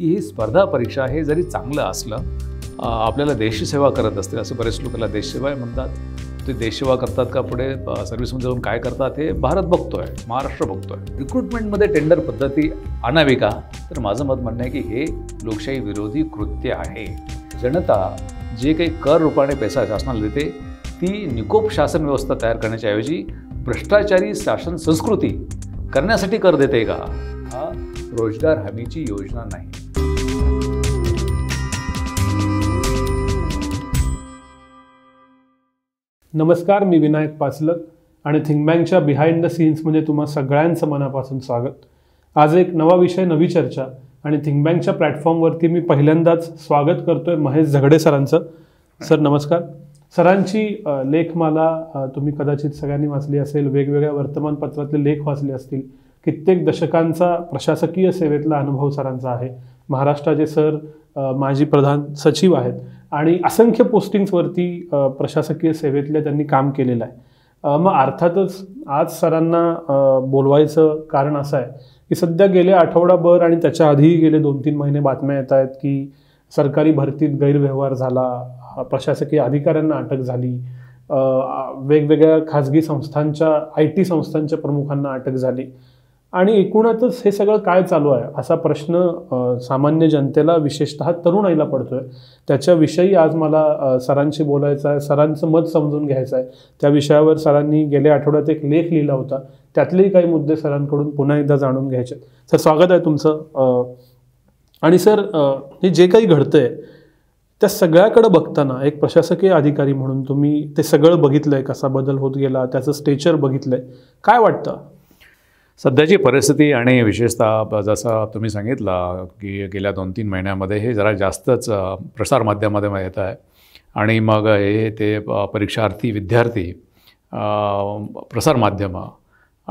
की ही स्पर्धा परीक्षा हे जरी चांगलं असलं आपल्याला देशसेवा सेवा करत असते असं बरेच लोक त्याला देशसेवा म्हणतात ते देशसेवा करतात का पुढे सर्व्हिसमध्ये जाऊन काय करतात हे भारत बघतोय महाराष्ट्र बघतोय रिक्रुटमेंटमध्ये टेंडर पद्धती आणावी का तर माझं मत म्हणणं आहे की हे लोकशाही विरोधी कृत्य आहे जनता जे काही कर रूपाने पैसा शासनाला देते ती निकोप शासन व्यवस्था तयार करण्याच्याऐवजी भ्रष्टाचारी शासन संस्कृती करण्यासाठी कर देते का हा रोजगार हमीची योजना नाही नमस्कार मी विनायक पाचलक आणि बँकच्या बिहाइंड द सीन्स म्हणजे तुम्हा सगळ्यांचं मनापासून स्वागत आज एक नवा विषय नवी चर्चा आणि थिंगबँकच्या प्लॅटफॉर्मवरती मी पहिल्यांदाच स्वागत करतोय महेश झगडे सरांचं सर नमस्कार सरांची लेखमाला तुम्ही कदाचित सगळ्यांनी वाचली असेल वेगवेगळ्या वर्तमानपत्रातले लेख वाचले असतील कित्येक दशकांचा प्रशासकीय सेवेतला अनुभव सरांचा आहे महाराष्ट्राचे सर माजी प्रधान सचिव आहेत आणि असंख्य पोस्टिंग्सवरती प्रशासकीय सेवेतल्या त्यांनी काम केलेलं आहे मग अर्थातच आज सरांना बोलवायचं कारण असं आहे की सध्या गेले आठवडाभर आणि त्याच्या आधीही गेले दोन तीन महिने बातम्या येत आहेत की सरकारी भरतीत गैरव्यवहार झाला प्रशासकीय अधिकाऱ्यांना अटक झाली वेगवेगळ्या खाजगी संस्थांच्या आय टी संस्थांच्या प्रमुखांना अटक झाली आणि एकूणातच हे सगळं काय चालू आहे असा प्रश्न सामान्य जनतेला विशेषत तरुणाईला पडतोय त्याच्याविषयी आज मला सरांशी बोलायचं आहे सरांचं मत समजून घ्यायचं आहे त्या विषयावर सरांनी गेल्या आठवड्यात एक लेख लिहिला होता त्यातलेही काही मुद्दे सरांकडून पुन्हा एकदा जाणून घ्यायचे सर स्वागत आहे तुमचं आणि सर हे जे काही घडतंय त्या सगळ्याकडं बघताना एक प्रशासकीय अधिकारी म्हणून तुम्ही ते सगळं बघितलंय कसा बदल होत गेला त्याचं स्टेचर बघितलंय काय वाटतं सध्याची परिस्थिती आणि विशेषतः जसं तुम्ही सांगितला की गेल्या दोन तीन महिन्यामध्ये हे जरा जास्तच प्रसारमाध्यमामध्ये येत आहे आणि मग हे ते परीक्षार्थी विद्यार्थी प्रसारमाध्यमं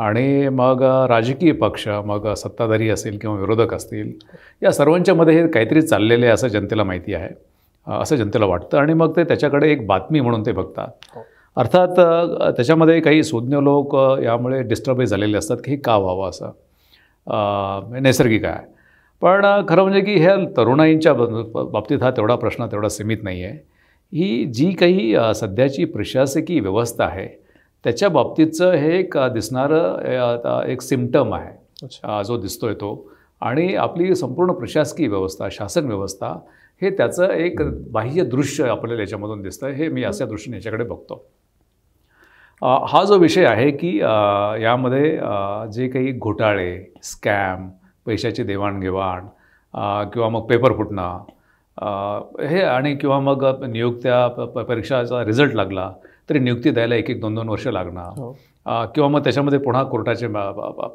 आणि मग राजकीय पक्ष मग सत्ताधारी असेल किंवा विरोधक असतील या सर्वांच्यामध्ये हे काहीतरी चाललेले असं जनतेला माहिती आहे असं जनतेला वाटतं आणि मग ते त्याच्याकडे एक बातमी म्हणून ते बघतात हो. अर्थात त्याच्यामध्ये काही सुज्ञ लोक यामुळे डिस्टर्ब झालेले असतात की हे का व्हावं असं नैसर्गिक आहे पण खरं म्हणजे की ह्या तरुणाईंच्या बाबतीत हा तेवढा प्रश्न तेवढा सीमित नाही आहे ही जी काही सध्याची प्रशासकीय व्यवस्था आहे त्याच्या बाबतीतचं हे एक दिसणारं एक सिमटम आहे जो दिसतोय तो आणि आपली संपूर्ण प्रशासकीय व्यवस्था शासन व्यवस्था हे त्याचं एक बाह्य दृश्य आपल्याला याच्यामधून दिसतं हे मी अशा दृष्टीने याच्याकडे बघतो हा जो विषय आहे की यामध्ये जे काही घोटाळे स्कॅम पैशाची देवाणघेवाण किंवा मग पेपर फुटणं हे आणि किंवा मग नियुक्त्या परीक्षाचा रिझल्ट लागला तरी नियुक्ती द्यायला एक एक दोन दोन वर्ष लागणं हो. किंवा मग त्याच्यामध्ये पुन्हा कोर्टाची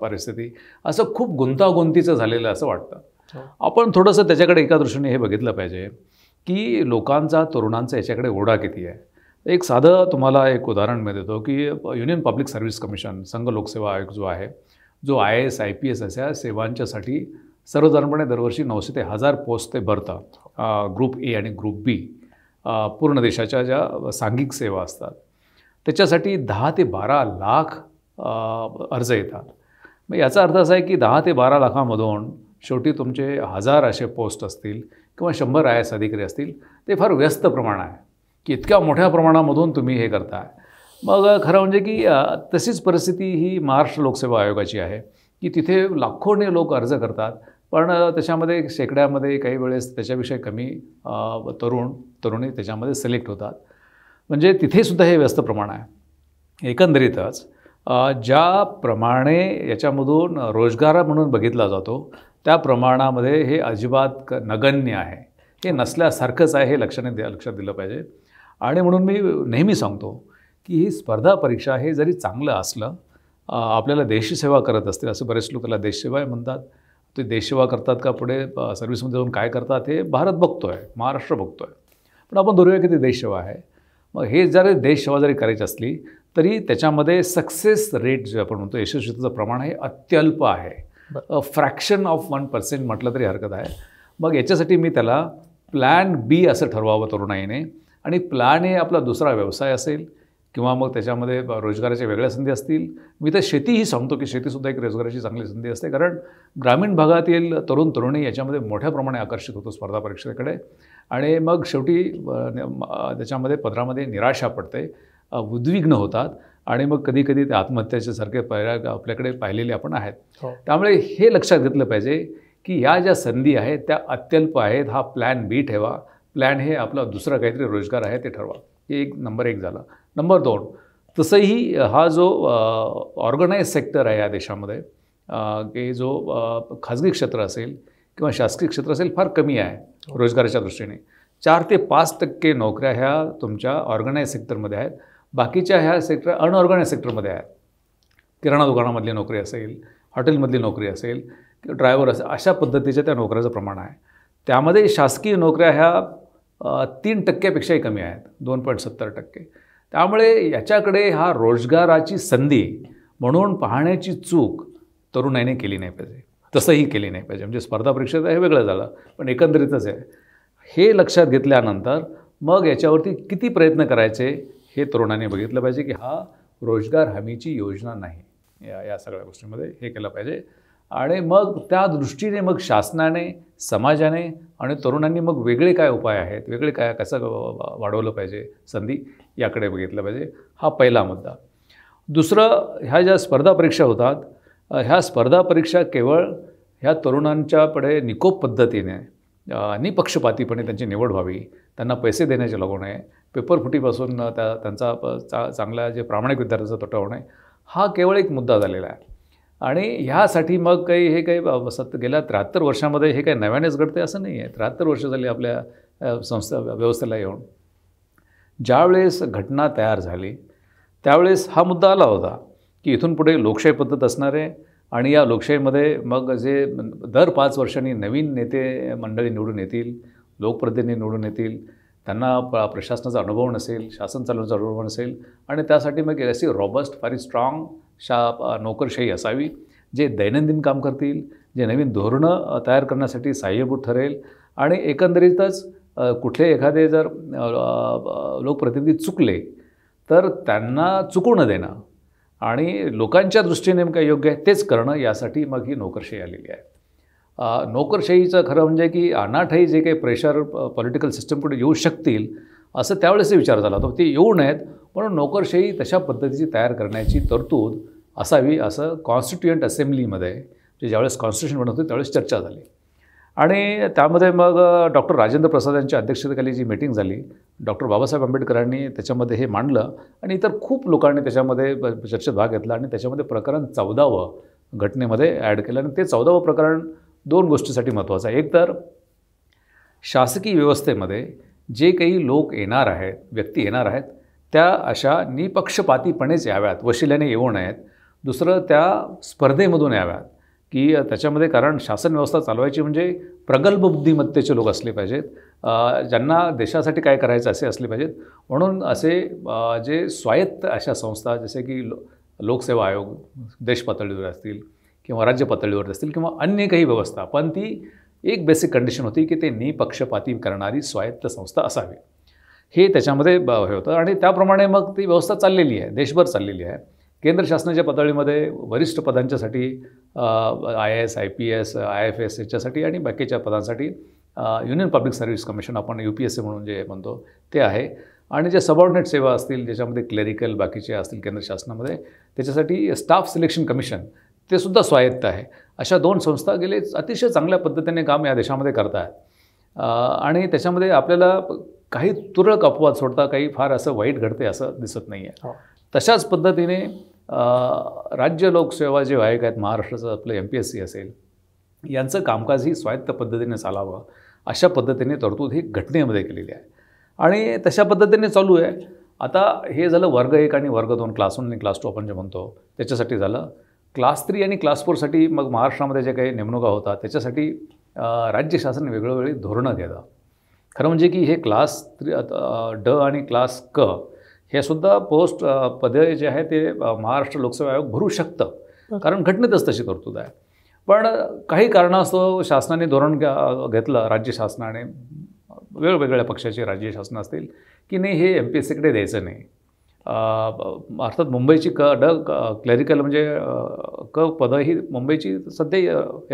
परिस्थिती असं खूप गुंतागुंतीचं झालेलं असं वाटतं हो. आपण थोडंसं त्याच्याकडे एका दृष्टीने हे बघितलं पाहिजे की लोकांचा तरुणांचा याच्याकडे ओढा किती आहे एक साधं तुम्हाला एक उदाहरण मी देतो की युनियन पब्लिक सर्व्हिस कमिशन संघ लोकसेवा आयोग जो आहे जो I S I P S अशा सेवांच्यासाठी सर्वसाधारणपणे दरवर्षी नऊशे ते हजार पोस्ट ते भरतात ग्रुप ए आणि ग्रुप बी पूर्ण देशाच्या ज्या सांघिक सेवा असतात त्याच्यासाठी दहा ते बारा लाख अर्ज येतात मग याचा अर्थ असा आहे की दहा ते बारा लाखामधून शेवटी तुमचे हजार असे पोस्ट असतील किंवा शंभर आय एस अधिकारी असतील ते फार व्यस्त प्रमाण आहे की इतक्या मोठ्या प्रमाणामधून तुम्ही हे करता मग खरं म्हणजे की तशीच परिस्थिती ही महाराष्ट्र लोकसेवा आयोगाची आहे की तिथे लाखोने लोक अर्ज करतात पण त्याच्यामध्ये शेकड्यामध्ये काही वेळेस त्याच्यापेक्षा कमी तरुण तरुणी त्याच्यामध्ये सिलेक्ट होतात म्हणजे तिथेसुद्धा हे व्यस्त प्रमाण आहे एकंदरीतच ज्या प्रमाणे याच्यामधून रोजगार म्हणून बघितला जातो त्या प्रमाणामध्ये हे अजिबात नगण्य आहे हे नसल्यासारखंच आहे हे लक्षाने द्या लक्षात दिलं पाहिजे आणि म्हणून मी नेहमी सांगतो की ही स्पर्धा परीक्षा हे जरी चांगलं असलं आपल्याला देशसेवा करत असतील असे बरेच लोक त्याला देशसेवा म्हणतात ते देशसेवा करतात का पुढे सर्व्हिसमध्ये जाऊन काय करतात हे भारत बघतो आहे महाराष्ट्र बघतो आहे पण आपण धरूया की ते देशसेवा आहे मग हे जरी देशसेवा जरी करायची असली तरी त्याच्यामध्ये सक्सेस रेट जे आपण म्हणतो यशस्वीतेचं प्रमाण हे अत्यल्प आहे फ्रॅक्शन ऑफ वन पर्सेंट म्हटलं तरी हरकत आहे मग याच्यासाठी मी त्याला प्लॅन बी असं ठरवावं तरुणाईने आणि प्लॅन हे आपला दुसरा व्यवसाय असेल किंवा मग त्याच्यामध्ये रोजगाराच्या वेगळ्या संधी असतील मी तर शेतीही सांगतो की शेतीसुद्धा एक रोजगाराची चांगली संधी असते कारण ग्रामीण भागातील तरुण तरुणी याच्यामध्ये मोठ्या प्रमाणे आकर्षित होतो स्पर्धा परीक्षेकडे आणि मग शेवटी त्याच्यामध्ये पदरामध्ये निराशा पडते उद्विग्न होतात आणि मग कधीकधी कधी ते आत्महत्याच्यासारखे पर्याय आपल्याकडे पाहिलेले आपण आहेत हो. त्यामुळे हे लक्षात घेतलं पाहिजे की या ज्या संधी आहेत त्या अत्यल्प आहेत हा प्लॅन बी ठेवा प्लॅन हे आपला दुसरा काहीतरी रोजगार आहे ते ठरवा हे एक नंबर एक झाला नंबर दोन तसंही हा जो ऑर्गनाईज सेक्टर आहे या देशामध्ये की जो खाजगी क्षेत्र असेल किंवा शासकीय क्षेत्र असेल फार कमी आहे रोजगाराच्या दृष्टीने चार ते पाच टक्के नोकऱ्या ह्या तुमच्या ऑर्गनाईज सेक्टरमध्ये आहेत बाकीच्या ह्या सेक्टर अनऑर्गनाईज सेक्टरमध्ये आहेत किराणा दुकानामधली नोकरी असेल हॉटेलमधली नोकरी असेल किंवा ड्रायव्हर असेल अशा पद्धतीच्या त्या नोकऱ्याचं प्रमाण आहे त्यामध्ये शासकीय नोकऱ्या ह्या तीन टक्क्यापेक्षाही कमी आहेत दोन पॉईंट सत्तर टक्के त्यामुळे याच्याकडे हा रोजगाराची संधी म्हणून पाहण्याची चूक तरुणाईने केली नाही पाहिजे तसंही केली नाही पाहिजे म्हणजे स्पर्धा परीक्षेचं हे वेगळं झालं पण एकंदरीतच आहे हे लक्षात घेतल्यानंतर मग याच्यावरती किती प्रयत्न करायचे हे तरुणाने बघितलं पाहिजे की हा रोजगार हमीची योजना नाही या या सगळ्या गोष्टींमध्ये हे केलं पाहिजे आणि मग त्या दृष्टीने मग शासनाने समाजाने आणि तरुणांनी मग वेगळे काय उपाय आहेत वेगळे काय कसं वाढवलं पाहिजे संधी याकडे बघितलं पाहिजे हा पहिला मुद्दा दुसरं ह्या ज्या स्पर्धा परीक्षा होतात ह्या स्पर्धा परीक्षा केवळ ह्या तरुणांच्याकडे निकोप पद्धतीने निपक्षपातीपणे त्यांची निवड व्हावी त्यांना पैसे देण्याचे लागू नये पेपर फुटीपासून त्या त्यांचा चा चांगला जे प्रामाणिक विद्यार्थ्यांचा तोटा होणे हा केवळ एक मुद्दा झालेला आहे आणि ह्यासाठी मग काही हे काही सत गेल्या त्र्याहत्तर वर्षामध्ये हे काही नव्यानेच घडते असं नाही आहे त्र्याहत्तर वर्ष झाली आपल्या संस्था व्यवस्थेला येऊन ज्यावेळेस घटना तयार झाली त्यावेळेस हा मुद्दा आला होता की इथून पुढे लोकशाही पद्धत असणार आहे आणि या लोकशाहीमध्ये मग जे दर पाच वर्षांनी नवीन नेते मंडळी निवडून येतील लोकप्रतिनिधी निवडून येतील त्यांना प्रशासनाचा अनुभव नसेल शासन चालवण्याचा अनुभव नसेल आणि त्यासाठी मग अशी रॉबस्ट फारी स्ट्रॉंग शा नोकरशाही असावी जे दैनंदिन काम करतील जे नवीन धोरणं तयार करण्यासाठी सहाय्यभूत ठरेल आणि एकंदरीतच कुठले एखादे जर लोकप्रतिनिधी चुकले तर त्यांना चुकू न देणं आणि लोकांच्या दृष्टीने नेमकं योग्य आहे तेच करणं यासाठी मग ही नोकरशाही आलेली आहे नोकरशाहीचं खरं म्हणजे की अनाठाई जे काही प्रेशर पॉलिटिकल सिस्टमकडे येऊ शकतील असं त्यावेळेस विचार झाला तो ते येऊ नयेत म्हणून नोकरशाही तशा पद्धतीची तयार करण्याची तरतूद असावी असं कॉन्स्टिट्युएंट असेंब्लीमध्ये जे ज्यावेळेस कॉन्स्टिट्युशन बनवतो त्यावेळेस चर्चा झाली आणि त्यामध्ये मग डॉक्टर राजेंद्र प्रसाद यांच्या अध्यक्षतेखाली जी मीटिंग झाली डॉक्टर बाबासाहेब आंबेडकरांनी त्याच्यामध्ये हे मांडलं आणि इतर खूप लोकांनी त्याच्यामध्ये चर्चेत भाग घेतला आणि त्याच्यामध्ये प्रकरण चौदावं घटनेमध्ये ॲड केलं आणि ते चौदावं प्रकरण दोन गोष्टीसाठी महत्त्वाचं आहे एक तर शासकीय व्यवस्थेमध्ये जे काही लोक येणार आहेत व्यक्ती येणार आहेत त्या अशा निपक्षपातीपणेच याव्यात वशिल्याने येऊ नयेत दुसरं त्या स्पर्धेमधून याव्यात की त्याच्यामध्ये कारण शासन व्यवस्था चालवायची म्हणजे प्रगल्भ बुद्धिमत्तेचे लोक असले पाहिजेत ज्यांना देशासाठी काय करायचं असे असले पाहिजेत म्हणून असे जे स्वायत्त अशा संस्था जसे की लो लोकसेवा आयोग देश पातळीवर असतील किंवा राज्य पातळीवर असतील किंवा अन्य काही व्यवस्था पण ती एक बेसिक कंडिशन होती की ते निपक्षपाती करणारी स्वायत्त संस्था असावी हे त्याच्यामध्ये ब हे होतं आणि त्याप्रमाणे मग ती व्यवस्था चाललेली आहे देशभर चाललेली आहे केंद्र शासनाच्या पातळीमध्ये वरिष्ठ पदांच्यासाठी I S I P S I F S याच्यासाठी आणि बाकीच्या पदांसाठी युनियन पब्लिक सर्व्हिस कमिशन आपण यू पी एस ए म्हणून जे म्हणतो ते आहे आणि जे सबऑर्डिनेट सेवा असतील ज्याच्यामध्ये क्लेरिकल बाकीचे असतील केंद्र शासनामध्ये त्याच्यासाठी स्टाफ सिलेक्शन कमिशन ते सुद्धा स्वायत्त आहे अशा दोन संस्था गेले अतिशय चांगल्या पद्धतीने काम या देशामध्ये करत आहेत आणि त्याच्यामध्ये आपल्याला काही तुरळक अपवाद सोडता काही फार असं वाईट घडते असं दिसत नाही आहे हो. तशाच पद्धतीने राज्य लोकसेवा जे आहेत महाराष्ट्राचं आपलं एम पी एस सी असेल यांचं कामकाज ही स्वायत्त पद्धतीने चालावं अशा पद्धतीने तरतूद ही घटनेमध्ये केलेली आहे आणि तशा पद्धतीने चालू आहे आता हे झालं वर्ग एक आणि वर्ग दोन क्लास वन आणि क्लास टू आपण जे म्हणतो त्याच्यासाठी झालं क्लास थ्री आणि क्लास फोरसाठी मग महाराष्ट्रामध्ये जे काही नेमणुका होतात त्याच्यासाठी राज्य शासन वेगळोवेगळी धोरणं देतं खरं म्हणजे की हे क्लास थ्री ड आणि क्लास क हे सुद्धा पोस्ट पदे जे आहे ते महाराष्ट्र लोकसेवा आयोग भरू शकतं कारण घटनेतच तशी तरतूद आहे पण काही कारणास्तव शासनाने धोरण घेतलं राज्य शासनाने वेगवेगळ्या पक्षाचे राज्य शासन असतील की नाही हे एम पी एस सीकडे द्यायचं नाही अर्थात मुंबईची क ड क्लॅरिकल म्हणजे क पदं ही मुंबईची सध्या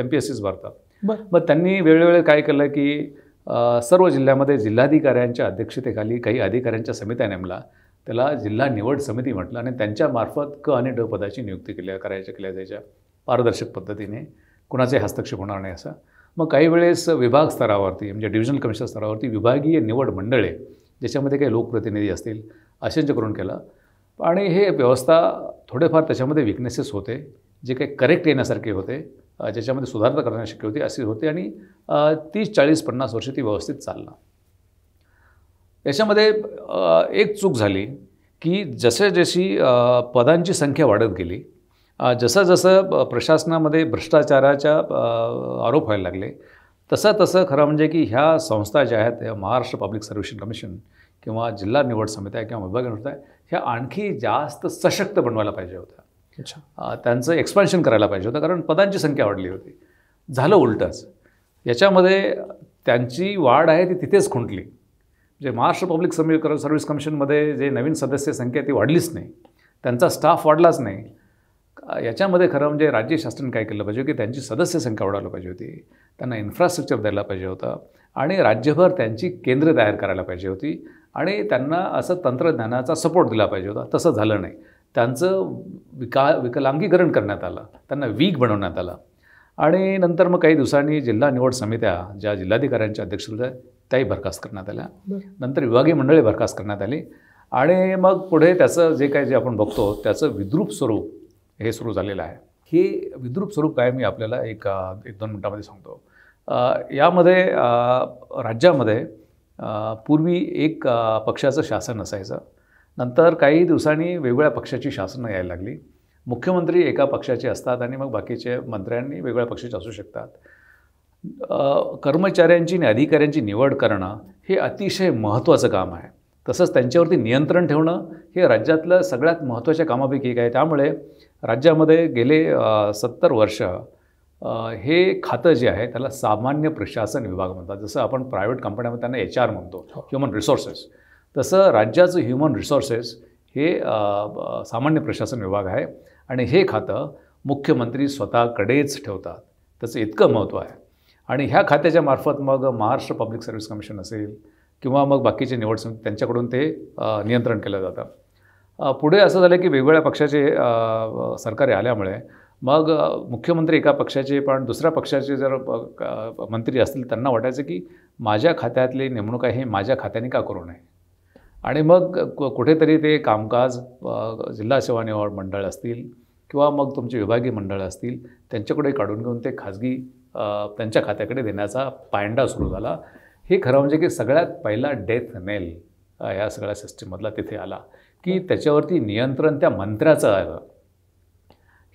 एम पी एस सीच भरतात मग त्यांनी वेळोवेळी काय केलं की सर्व जिल्ह्यामध्ये जिल्हाधिकाऱ्यांच्या अध्यक्षतेखाली काही अधिकाऱ्यांच्या समित्या नेमला त्याला जिल्हा निवड समिती म्हटलं आणि त्यांच्यामार्फत क आणि ड पदाची नियुक्ती केल्या करायच्या केल्या जायच्या पारदर्शक पद्धतीने कुणाचे हस्तक्षेप होणार नाही असं मग काही वेळेस विभाग स्तरावरती म्हणजे डिव्हिजनल कमिशनर स्तरावरती विभागीय निवड मंडळे ज्याच्यामध्ये काही लोकप्रतिनिधी असतील असेंज करून केलं आणि हे व्यवस्था थोडेफार त्याच्यामध्ये विकनेसेस होते जे काही करेक्ट येण्यासारखे होते ज्याच्यामध्ये सुधारणा शक्य होती असे होते आणि तीस चाळीस पन्नास वर्ष ती व्यवस्थित चालला याच्यामध्ये एक चूक झाली की जसे जशी पदांची संख्या वाढत गेली जसं जसं प्रशासनामध्ये भ्रष्टाचाराच्या आरोप व्हायला लागले तसं तसं खरं म्हणजे की ह्या संस्था ज्या आहेत महाराष्ट्र पब्लिक सर्व्हिस कमिशन किंवा जिल्हा निवड समित्या किंवा विभाग आहे ह्या आणखी जास्त सशक्त बनवायला पाहिजे होत्या त्यांचं एक्सपान्शन करायला पाहिजे होतं कारण पदांची संख्या वाढली होती झालं उलटंच याच्यामध्ये त्यांची वाढ आहे ती तिथेच खुंटली म्हणजे महाराष्ट्र पब्लिक समीकरण सर्व्हिस कमिशनमध्ये जे नवीन सदस्य संख्या ती वाढलीच नाही त्यांचा स्टाफ वाढलाच नाही याच्यामध्ये खरं म्हणजे राज्य शासन काय केलं पाहिजे की त्यांची सदस्य संख्या वाढायला पाहिजे होती त्यांना इन्फ्रास्ट्रक्चर द्यायला पाहिजे होतं आणि राज्यभर त्यांची केंद्र तयार करायला पाहिजे होती आणि त्यांना असं तंत्रज्ञानाचा सपोर्ट दिला पाहिजे होता तसं झालं नाही त्यांचं विका विकलांगीकरण करण्यात आलं त्यांना वीक बनवण्यात आलं आणि नंतर मग काही दिवसांनी जिल्हा निवड समित्या ज्या जिल्हाधिकाऱ्यांच्या अध्यक्षतेत त्याही बरखास्त करण्यात आल्या नंतर विभागीय मंडळी बरखास्त करण्यात आली आणि मग पुढे त्याचं जे काय जे आपण बघतो त्याचं विद्रूप स्वरूप हे सुरू झालेलं आहे हे विद्रूप स्वरूप काय मी आपल्याला एक एक दोन मिनटामध्ये सांगतो यामध्ये राज्यामध्ये पूर्वी एक पक्षाचं शासन असायचं नंतर काही दिवसांनी वेगवेगळ्या पक्षाची शासनं यायला लागली मुख्यमंत्री एका पक्षाचे असतात आणि मग बाकीचे मंत्र्यांनी वेगवेगळ्या पक्षाचे असू शकतात कर्मचाऱ्यांची आणि अधिकाऱ्यांची निवड करणं हे अतिशय महत्त्वाचं काम आहे तसंच त्यांच्यावरती नियंत्रण ठेवणं हे राज्यातलं सगळ्यात महत्त्वाच्या कामापैकी एक आहे त्यामुळे राज्यामध्ये गेले सत्तर वर्ष हे खातं जे आहे त्याला सामान्य प्रशासन विभाग म्हणतात जसं आपण प्रायव्हेट कंपन्यामध्ये त्यांना एच आर म्हणतो ह्युमन हो. रिसोर्सेस तसं राज्याचं ह्युमन रिसोर्सेस हे सामान्य प्रशासन विभाग आहे आणि हे खातं मुख्यमंत्री स्वतःकडेच ठेवतात त्याचं इतकं महत्त्व आहे आणि ह्या खात्याच्या मार्फत मग महाराष्ट्र पब्लिक सर्व्हिस कमिशन असेल किंवा मग बाकीचे निवड समिती त्यांच्याकडून ते नियंत्रण केलं जातं पुढे असं झालं की वेगवेगळ्या पक्षाचे सरकारे आल्यामुळे मग मुख्यमंत्री एका पक्षाचे पण दुसऱ्या पक्षाचे जर मंत्री असतील त्यांना वाटायचं की माझ्या खात्यातली नेमणूक आहे माझ्या खात्याने का करू नये आणि मग कुठेतरी ते कामकाज जिल्हा सेवा निवड मंडळ असतील किंवा मग तुमचे विभागीय मंडळ असतील त्यांच्याकडे काढून घेऊन ते खाजगी त्यांच्या खात्याकडे देण्याचा पायंडा सुरू झाला हे खरं म्हणजे की सगळ्यात पहिला डेथ नेल या सगळ्या सिस्टीममधला तिथे आला की त्याच्यावरती नियंत्रण त्या मंत्र्याचं आलं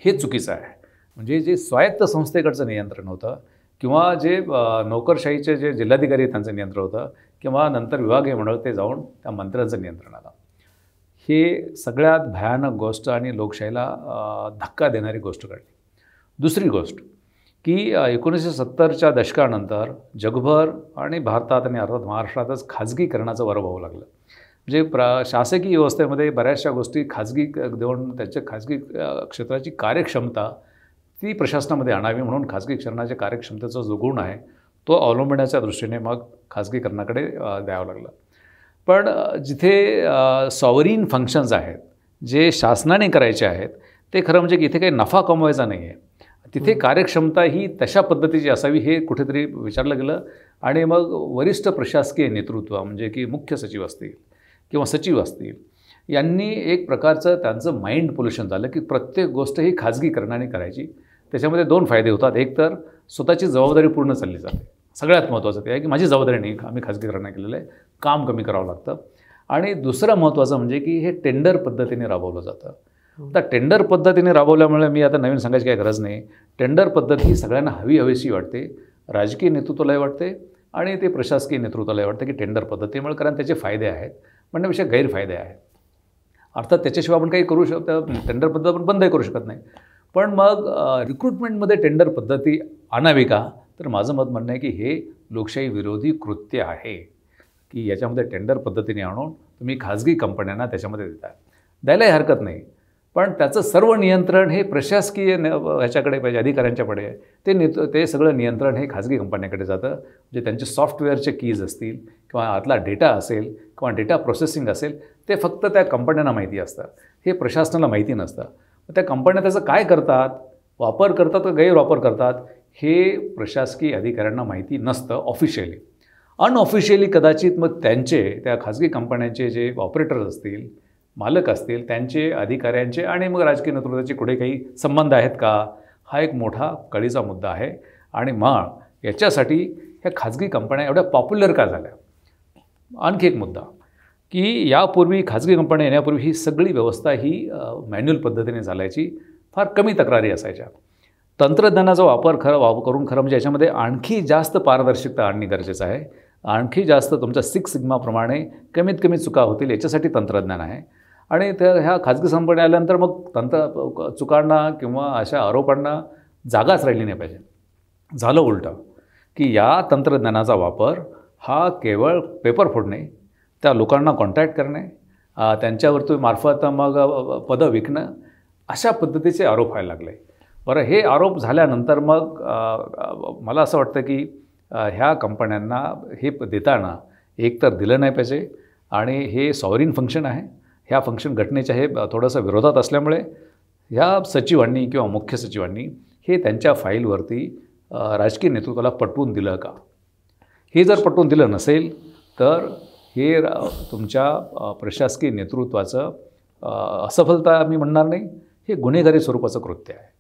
हे चुकीचं आहे म्हणजे जे स्वायत्त संस्थेकडचं नियंत्रण होतं किंवा जे नोकरशाहीचे जे जिल्हाधिकारी त्यांचं नियंत्रण होतं किंवा नंतर विभाग हे म्हणत ते जाऊन त्या मंत्र्यांचं नियंत्रण आलं हे सगळ्यात भयानक गोष्ट आणि लोकशाहीला धक्का देणारी गोष्ट घडली दुसरी गोष्ट की एकोणीसशे सत्तरच्या दशकानंतर जगभर आणि भारतात आणि अर्थात महाराष्ट्रातच खाजगीकरणाचं वर व्हावं लागलं म्हणजे प्रा शासकीय व्यवस्थेमध्ये बऱ्याचशा गोष्टी खाजगी देऊन त्याच्या खाजगी क्षेत्राची कार्यक्षमता ती प्रशासनामध्ये आणावी म्हणून खाजगी क्षेत्राच्या कार्यक्षमतेचा जो गुण आहे तो अवलंबण्याच्या दृष्टीने मग खाजगीकरणाकडे द्यावं लागलं पण जिथे सॉवरीन फंक्शन्स आहेत जे शासनाने करायचे आहेत ते खरं म्हणजे की इथे काही नफा कमवायचा नाही आहे तिथे कार्यक्षमता ही तशा पद्धतीची असावी हे कुठेतरी विचारलं गेलं आणि मग वरिष्ठ प्रशासकीय नेतृत्व म्हणजे की मुख्य सचिव असतील किंवा सचिव असतील यांनी एक प्रकारचं त्यांचं माइंड पोल्युशन झालं की प्रत्येक गोष्ट ही खाजगीकरणाने करायची त्याच्यामध्ये दोन फायदे होतात एक तर स्वतःची जबाबदारी पूर्ण चालली जाते सगळ्यात महत्त्वाचं ते आहे की माझी जबाबदारी नाही आम्ही खाजगीकरण केलेलं आहे काम कमी करावं लागतं आणि दुसरं महत्त्वाचं म्हणजे की हे टेंडर पद्धतीने राबवलं जातं हो. आता टेंडर पद्धतीने राबवल्यामुळे मी आता नवीन सांगायची काही गरज नाही टेंडर पद्धत ही सगळ्यांना हवी हवीशी वाटते राजकीय नेतृत्वालाही वाटते आणि ते प्रशासकीय नेतृत्वालाही वाटते की टेंडर पद्धतीमुळे कारण त्याचे फायदे आहेत म्हणण्यापेक्षा गैरफायदे आहेत अर्थात त्याच्याशिवाय आपण काही करू शकतो टेंडर पद्धत आपण बंदही करू शकत नाही पण मग रिक्रुटमेंटमध्ये टेंडर पद्धती आणावी का तर माझं मत म्हणणं आहे की हे लोकशाही विरोधी कृत्य आहे की याच्यामध्ये टेंडर पद्धतीने आणून तुम्ही खाजगी कंपन्यांना त्याच्यामध्ये देता द्यायलाही हरकत नाही पण त्याचं सर्व नियंत्रण हे प्रशासकीय न ह्याच्याकडे पाहिजे अधिकाऱ्यांच्याकडे आहे ते नि ते सगळं नियंत्रण हे खाजगी कंपन्यांकडे जातं म्हणजे त्यांचे सॉफ्टवेअरचे कीज असतील किंवा आतला डेटा असेल किंवा डेटा प्रोसेसिंग असेल ते फक्त त्या कंपन्यांना माहिती असतात हे प्रशासनाला माहिती नसतं त्या कंपन्या त्याचं काय करतात वापर करतात का गैरवापर करतात हे प्रशासकीय अधिकाऱ्यांना माहिती नसतं ऑफिशियली अनऑफिशियली कदाचित मग त्यांचे त्या खाजगी कंपन्यांचे जे ऑपरेटर्स असतील मालक असतील त्यांचे अधिकाऱ्यांचे आणि मग राजकीय नेतृत्वाचे कुठे काही संबंध आहेत का हा एक मोठा कळीचा मुद्दा आहे आणि मग याच्यासाठी ह्या खाजगी कंपन्या एवढ्या पॉप्युलर का झाल्या आणखी एक मुद्दा की यापूर्वी खाजगी कंपन्या येण्यापूर्वी ही सगळी व्यवस्था ही मॅन्युअल पद्धतीने झाल्याची फार कमी तक्रारी असायच्या तंत्रज्ञानाचा वापर खरं वाप करून खरं म्हणजे याच्यामध्ये आणखी जास्त पारदर्शकता आणणे गरजेचं आहे आणखी जास्त तुमच्या सिक्स सिग्माप्रमाणे कमीत कमी चुका होतील याच्यासाठी तंत्रज्ञान आहे आणि त्या ह्या खाजगी संपणे आल्यानंतर मग तंत्र चुकांना किंवा अशा आरोपांना जागाच राहिली नाही पाहिजे झालं उलटं की या तंत्रज्ञानाचा वापर हा केवळ पेपर फोडणे त्या लोकांना कॉन्टॅक्ट करणे त्यांच्यावरती मार्फत मग पदं विकणं अशा पद्धतीचे आरोप व्हायला लागले बरं हे आरोप झाल्यानंतर मग मला असं वाटतं की ह्या कंपन्यांना हे देताना एकतर दिलं नाही पाहिजे आणि हे सॉवरीन फंक्शन आहे ह्या फंक्शन घटनेच्या हे थोडंसं विरोधात असल्यामुळे ह्या सचिवांनी किंवा मुख्य सचिवांनी हे त्यांच्या फाईलवरती राजकीय नेतृत्वाला पटवून दिलं का हे जर पटवून दिलं नसेल तर हे तुमच्या प्रशासकीय नेतृत्वाचं असफलता मी म्हणणार नाही हे गुन्हेगारी स्वरूपाचं कृत्य आहे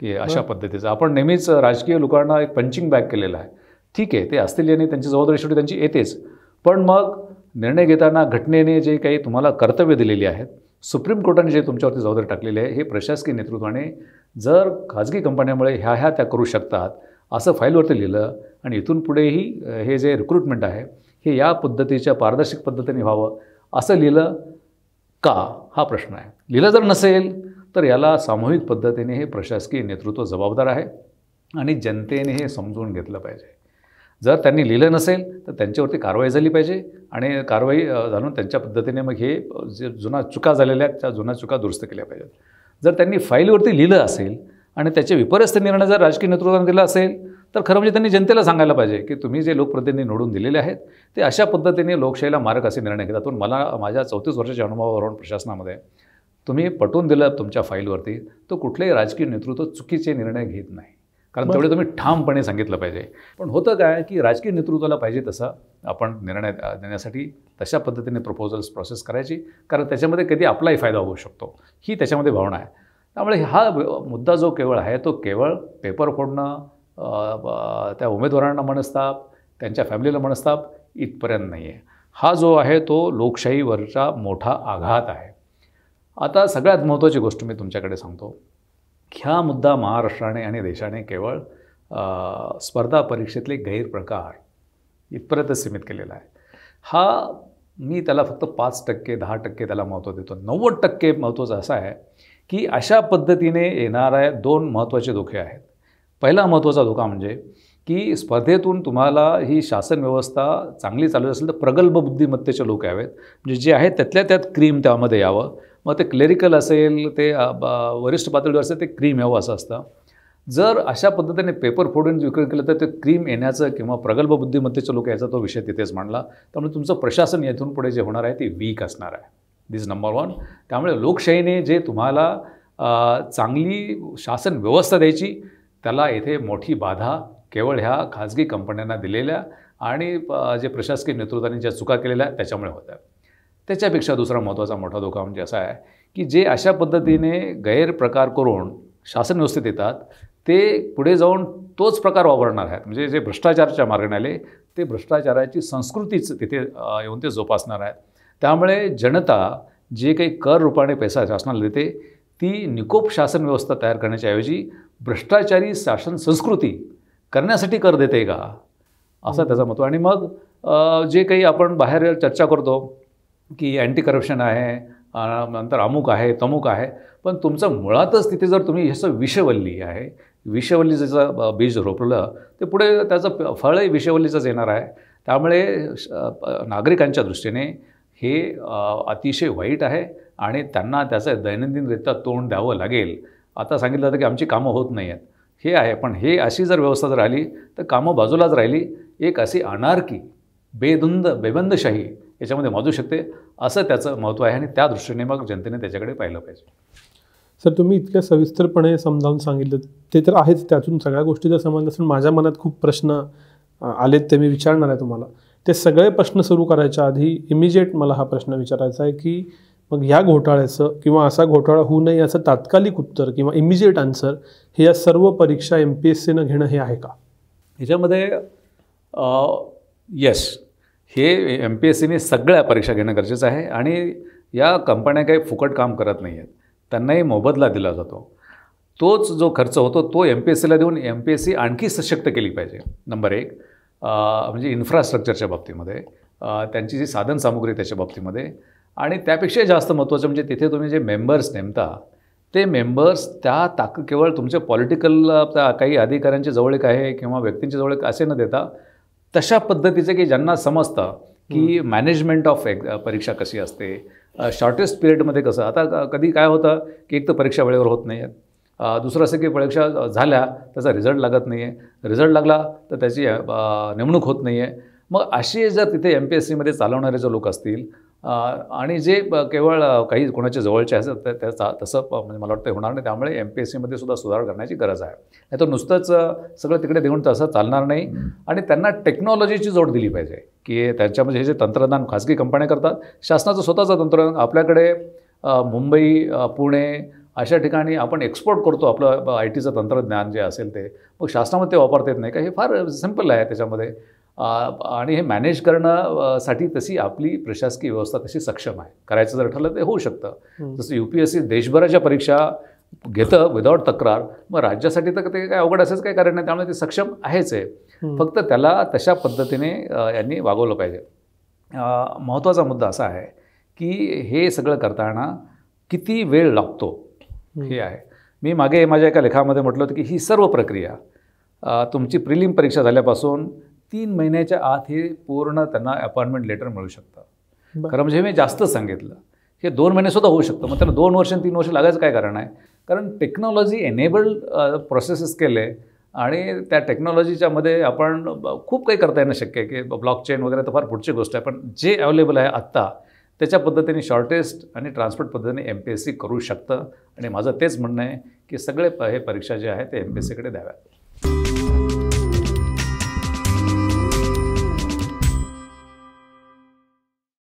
की अशा पद्धतीचं आपण नेहमीच राजकीय लोकांना एक पंचिंग बॅग केलेलं आहे ठीक आहे ते असतील यांनी त्यांची जबाबदारी शेवटी त्यांची येतेच पण मग निर्णय घेताना घटनेने जे काही तुम्हाला कर्तव्य दिलेली आहेत सुप्रीम कोर्टाने जे तुमच्यावरती जबाबदारी टाकलेली आहे हे प्रशासकीय नेतृत्वाने जर खाजगी कंपन्यामुळे ह्या ह्या त्या करू शकतात असं फाईलवरती लिहिलं आणि इथून पुढेही हे जे रिक्रुटमेंट आहे हे या पद्धतीच्या पारदर्शक पद्धतीने व्हावं असं लिहिलं का हा प्रश्न आहे लिहिलं जर नसेल तर याला सामूहिक पद्धतीने हे प्रशासकीय नेतृत्व जबाबदार आहे आणि जनतेने हे समजून घेतलं पाहिजे जर त्यांनी लिहिलं नसेल तर त्यांच्यावरती कारवाई झाली पाहिजे आणि कारवाई जाणून त्यांच्या पद्धतीने मग हे जे जुना चुका झालेल्या आहेत त्या जुना चुका दुरुस्त केल्या पाहिजेत जर त्यांनी फाईलवरती लिहिलं असेल आणि त्याचे विपर्यस्त निर्णय जर राजकीय नेतृत्वाने दिला असेल तर खरं म्हणजे त्यांनी जनतेला सांगायला पाहिजे की तुम्ही जे लोकप्रतिनिधी निवडून दिलेले आहेत ते अशा पद्धतीने लोकशाहीला मारक असे निर्णय घेतात मला माझ्या चौतीस वर्षाच्या अनुभवावरून प्रशासनामध्ये तुम्ही पटवून दिलं तुमच्या फाईलवरती तो कुठलंही राजकीय नेतृत्व चुकीचे निर्णय घेत नाही कारण तेवढे तुम्ही ठामपणे सांगितलं पाहिजे पण होतं काय की राजकीय नेतृत्वाला पाहिजे तसा आपण निर्णय देण्यासाठी तशा पद्धतीने प्रपोजल्स प्रोसेस करायची कारण त्याच्यामध्ये कधी आपलाही फायदा होऊ शकतो ही त्याच्यामध्ये भावना आहे त्यामुळे हा मुद्दा जो केवळ आहे तो केवळ पेपर फोडणं त्या उमेदवारांना मनस्ताप त्यांच्या फॅमिलीला मनस्ताप इथपर्यंत नाही आहे हा जो आहे तो लोकशाहीवरचा मोठा आघात आहे आता सगळ्यात महत्त्वाची गोष्ट मी तुमच्याकडे सांगतो ह्या मुद्दा महाराष्ट्राने आणि देशाने केवळ स्पर्धा परीक्षेतले गैरप्रकार इथपर्यंत सीमित केलेला आहे हा मी त्याला फक्त पाच टक्के दहा टक्के त्याला महत्त्व देतो नव्वद टक्के महत्त्वाचं असं आहे की अशा पद्धतीने येणाऱ्या दोन महत्त्वाचे धोके आहेत पहिला महत्त्वाचा धोका म्हणजे की स्पर्धेतून तुम्हाला ही शासन व्यवस्था चांगली चालू असेल तर प्रगल्भ बुद्धिमत्तेचे लोक यावेत म्हणजे जे आहेत त्यातल्या त्यात क्रीम त्यामध्ये यावं मग ते क्लेरिकल असेल ते वरिष्ठ पातळीवर असेल ते क्रीम यावं असं असतं जर अशा पद्धतीने पेपर फोडून विक्री केलं तर ते क्रीम येण्याचं किंवा प्रगल्भ बुद्धिमत्तेच्या लोक यायचा तो विषय तिथेच मांडला त्यामुळे तुमचं प्रशासन येथून पुढे जे होणार आहे ते वीक असणार आहे दिस नंबर वन त्यामुळे लोकशाहीने जे तुम्हाला चांगली शासन व्यवस्था द्यायची त्याला येथे मोठी बाधा केवळ ह्या खाजगी कंपन्यांना दिलेल्या आणि जे प्रशासकीय नेतृत्वाने ज्या चुका केलेल्या त्याच्यामुळे होत्या त्याच्यापेक्षा दुसरा महत्त्वाचा मोठा धोका म्हणजे असा आहे की जे अशा पद्धतीने गैरप्रकार करून शासन व्यवस्थेत येतात ते पुढे जाऊन तोच प्रकार वापरणार आहेत म्हणजे जे भ्रष्टाचारच्या मार्गाने आले ते भ्रष्टाचाराची संस्कृतीच तिथे येऊन ते जोपासणार आहेत त्यामुळे जनता जे काही कर रूपाने पैसा शासनाला देते ती निकोप शासन व्यवस्था तयार करण्याच्याऐवजी भ्रष्टाचारी शासन संस्कृती करण्यासाठी कर देते का असं हो. त्याचं महत्त्व आणि मग जे काही आपण बाहेर चर्चा करतो की अँटी करप्शन आहे नंतर अमुक आहे तमुक आहे पण तुमचं मुळातच तिथे जर तुम्ही ह्याचं विषवल्ली आहे विषवल्ली जसं बीज रोपलं ते पुढे त्याचं फळही विषवल्लीचंच येणार आहे त्यामुळे नागरिकांच्या दृष्टीने हे अतिशय वाईट आहे आणि त्यांना त्याचं दैनंदिनरित्या तोंड द्यावं लागेल आता सांगितलं जातं की आमची कामं होत नाही आहेत हे आहे पण हे अशी जर व्यवस्था जर आली तर कामं बाजूलाच राहिली एक अशी अनारकी बेदुंद बेबंदशाही याच्यामध्ये मोजू शकते असं त्याचं महत्त्व आहे आणि त्या दृष्टीने मग जनतेने त्याच्याकडे पाहिलं पाहिजे सर तुम्ही इतक्या सविस्तरपणे समजावून सांगितलं ते तर आहेच त्यातून सगळ्या गोष्टीचा समजलं असून माझ्या मनात खूप प्रश्न आलेत ते मी विचारणार आहे तुम्हाला ते सगळे प्रश्न सुरू करायच्या आधी इमिजिएट मला हा प्रश्न विचारायचा आहे की मग ह्या घोटाळ्याचं किंवा असा घोटाळा होऊ नये असं तात्कालिक उत्तर किंवा इमिजिएट आन्सर हे या सर्व परीक्षा एम पी एस सीनं घेणं हे आहे का ह्याच्यामध्ये येस हे एम पी एस सीने सगळ्या परीक्षा घेणं गरजेचं आहे आणि या कंपन्या काही फुकट काम करत नाही आहेत त्यांनाही मोबदला दिला जातो तोच जो खर्च होतो तो एम पी एस सीला देऊन एम पी एस सी आणखी सशक्त केली पाहिजे नंबर एक म्हणजे इन्फ्रास्ट्रक्चरच्या बाबतीमध्ये त्यांची जी साधनसामुग्री त्याच्या बाबतीमध्ये आणि त्यापेक्षा जास्त महत्त्वाचं म्हणजे तिथे तुम्ही जे मेंबर्स नेमता ते मेंबर्स त्या ताक केवळ तुमच्या पॉलिटिकल काही अधिकाऱ्यांच्या जवळ एक आहे किंवा व्यक्तींच्या जवळ असे न देता तशा पद्धतीचं की ज्यांना समजतं की मॅनेजमेंट ऑफ एक परीक्षा कशी असते शॉर्टेस्ट पिरियडमध्ये कसं आता कधी काय होतं की एक तर परीक्षा वेळेवर होत नाही आहेत दुसरं असं की परीक्षा झाल्या त्याचा रिझल्ट लागत नाही आहे रिझल्ट लागला तर त्याची नेमणूक होत नाही आहे मग अशी जर तिथे एम पी एस सीमध्ये चालवणारे जे लोक असतील आणि जे केवळ काही कोणाच्या जवळचे असतात त्याचा तसं म्हणजे मला वाटतं होणार नाही त्यामुळे एम पी एस सीमध्ये सुद्धा सुधार करण्याची गरज आहे नाही तर नुसतंच सगळं तिकडे देऊन तसं चालणार नाही आणि त्यांना टेक्नॉलॉजीची जोड दिली पाहिजे की त्यांच्यामध्ये हे जे तंत्रज्ञान खाजगी कंपन्या करतात शासनाचं स्वतःचं तंत्रज्ञान आपल्याकडे मुंबई पुणे अशा ठिकाणी आपण एक्सपोर्ट करतो आपलं आय टीचं तंत्रज्ञान जे असेल ते मग शासनामध्ये ते वापरता येत नाही का हे फार सिम्पल आहे त्याच्यामध्ये आणि हे मॅनेज करण्यासाठी तशी आपली प्रशासकीय व्यवस्था तशी सक्षम आहे करायचं जर ठरलं ते होऊ शकतं जसं यू पी एस सी देशभराच्या परीक्षा घेतं विदाऊट तक्रार मग राज्यासाठी तर ते काय अवघड असंच काही कारण नाही त्यामुळे ते सक्षम आहेच आहे फक्त त्याला तशा पद्धतीने यांनी वागवलं पाहिजे महत्त्वाचा मुद्दा असा आहे की हे सगळं करताना किती वेळ लागतो हे आहे मी मागे माझ्या एका लेखामध्ये म्हटलं होतं की ही सर्व प्रक्रिया तुमची प्रिलिम परीक्षा झाल्यापासून तीन महिन्याच्या आत हे पूर्ण त्यांना अपॉइंटमेंट लेटर मिळू शकतं खरं म्हणजे मी जास्त सांगितलं हे दोन महिनेसुद्धा होऊ शकतं मग त्यांना दोन वर्ष तीन वर्ष लागायचं काय कारण आहे कारण टेक्नॉलॉजी एनेबल्ड प्रोसेसेस केले आणि त्या टेक्नॉलॉजीच्या मध्ये आपण खूप काही करता येणं शक्य आहे की ब्लॉकचेन वगैरे तर फार पुढची गोष्ट आहे पण जे अवेलेबल आहे आत्ता त्याच्या पद्धतीने शॉर्टेस्ट आणि ट्रान्सपोर्ट पद्धतीने एम पी एस सी करू शकतं आणि माझं तेच म्हणणं आहे की सगळे हे परीक्षा जे आहे ते एम पी एस सीकडे द्याव्यात